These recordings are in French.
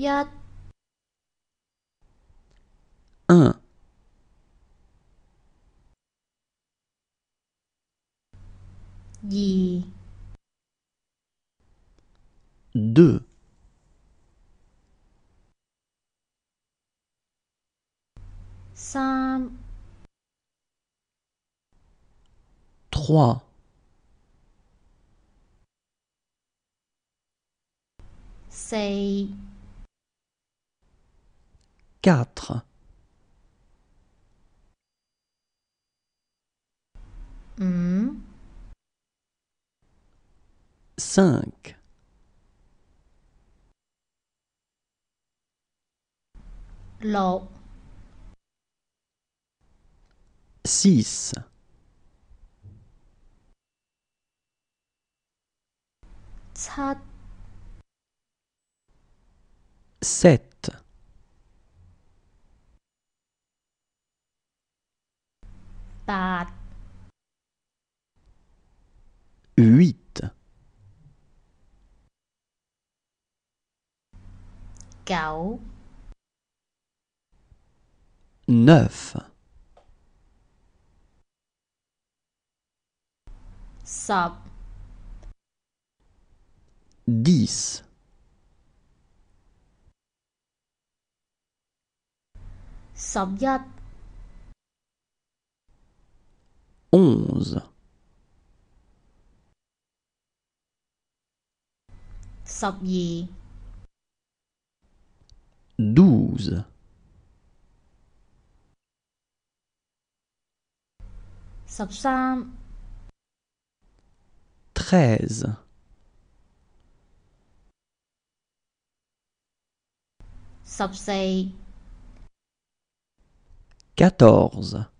1 2 2 3 3 4 4. 5. 6. 7 mustard. 8 9 9 10 10 onze. douze. treize. quatorze.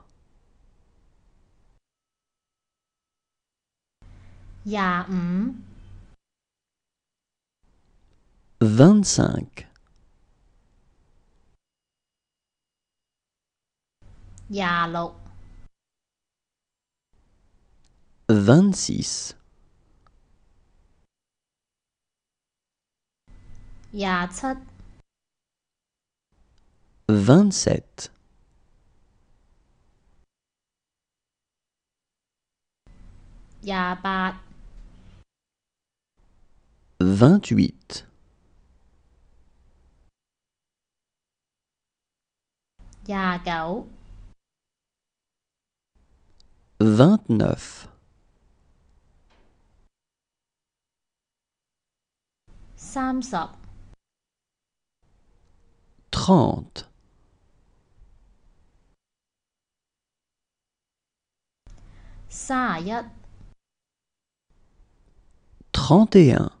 廿五 vincent 廿六 v i n s i s 廿七 v i n s e n t 廿八28 29 29 30 31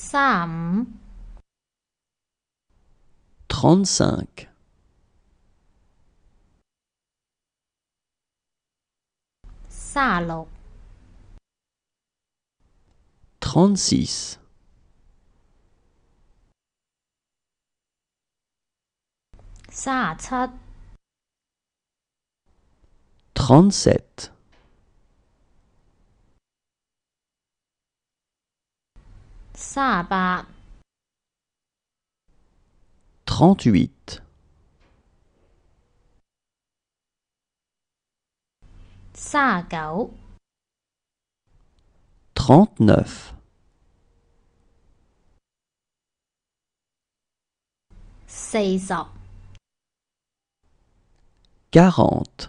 35. 36. 36. 37. 37. va trente-huit, trente neuf quarante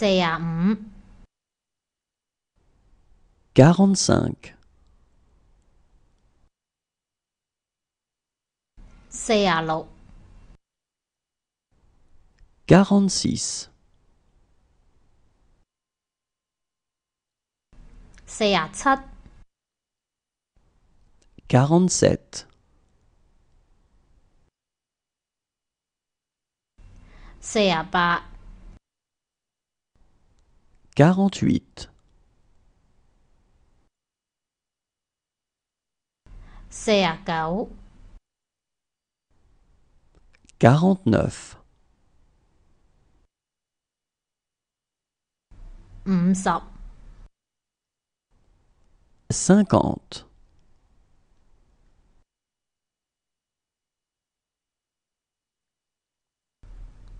45 46 47 48 quarante-huit. c'est à cao Quarante-neuf. Cinquante.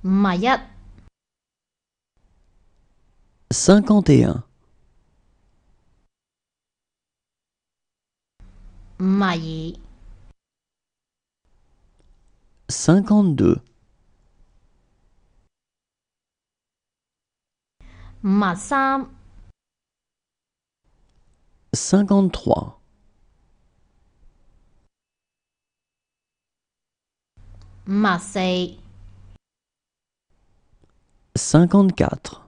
Mayat cinquante et un. Maillé. Cinquante-deux. Massam. Cinquante-trois. ma Marseille. Cinquante-quatre.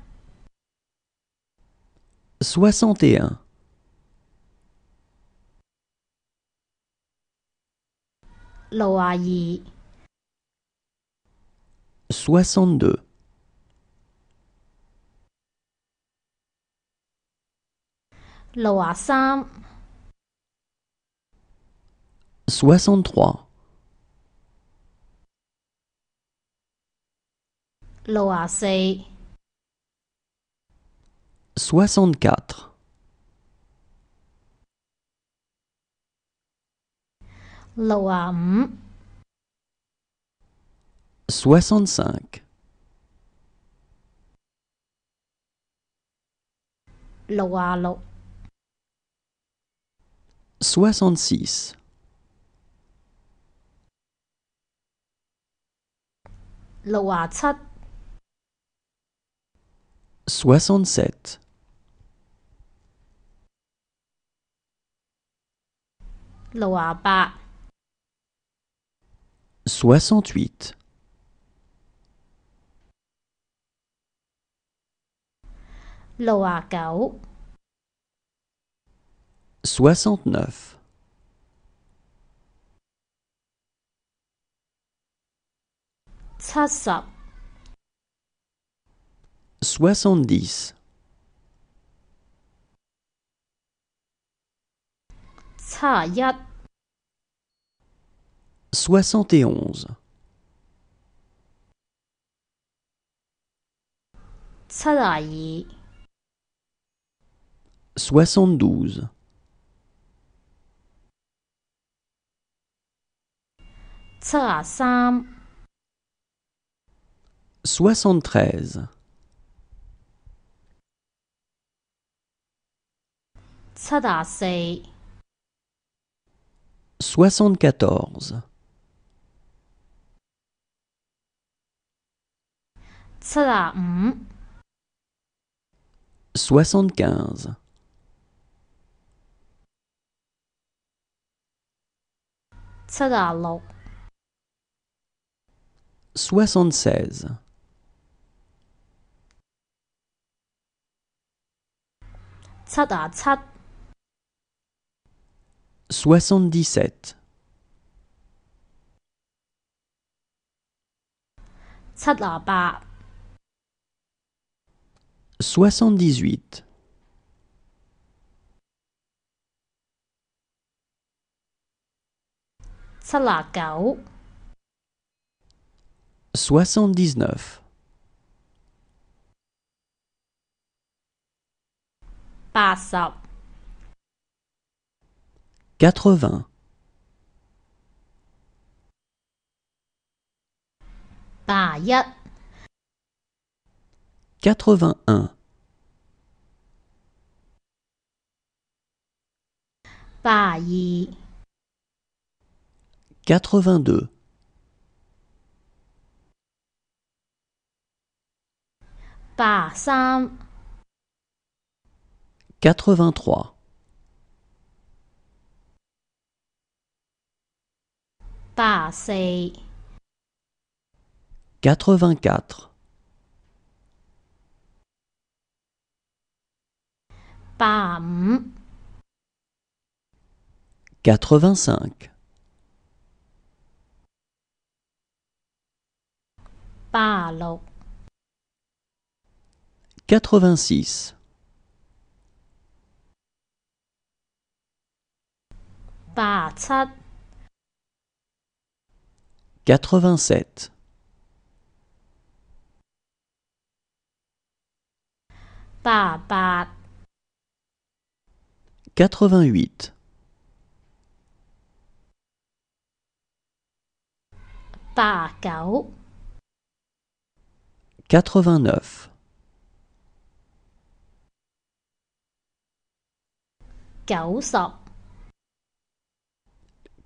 61 62 63 64 soixante-quatre soixante-cinq soixante-six soixante-sept soixante-huit soixante-neuf soixante-dix. Soixante et onze. Soixante-douze. Soixante-treize. 74 soixante 75 Soixante-seize. Soixante-sept. 77 78 78 79 79 80 80 81 81 82 83 84, 85, 86, 87. 87 88 89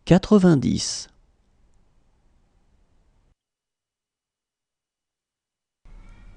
90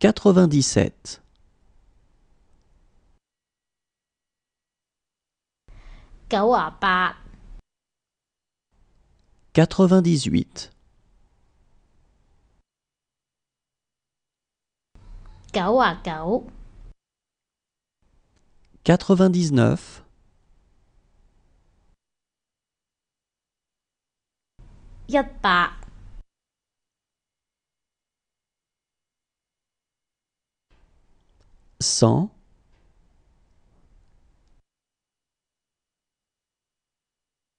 97 98 99 99 100 100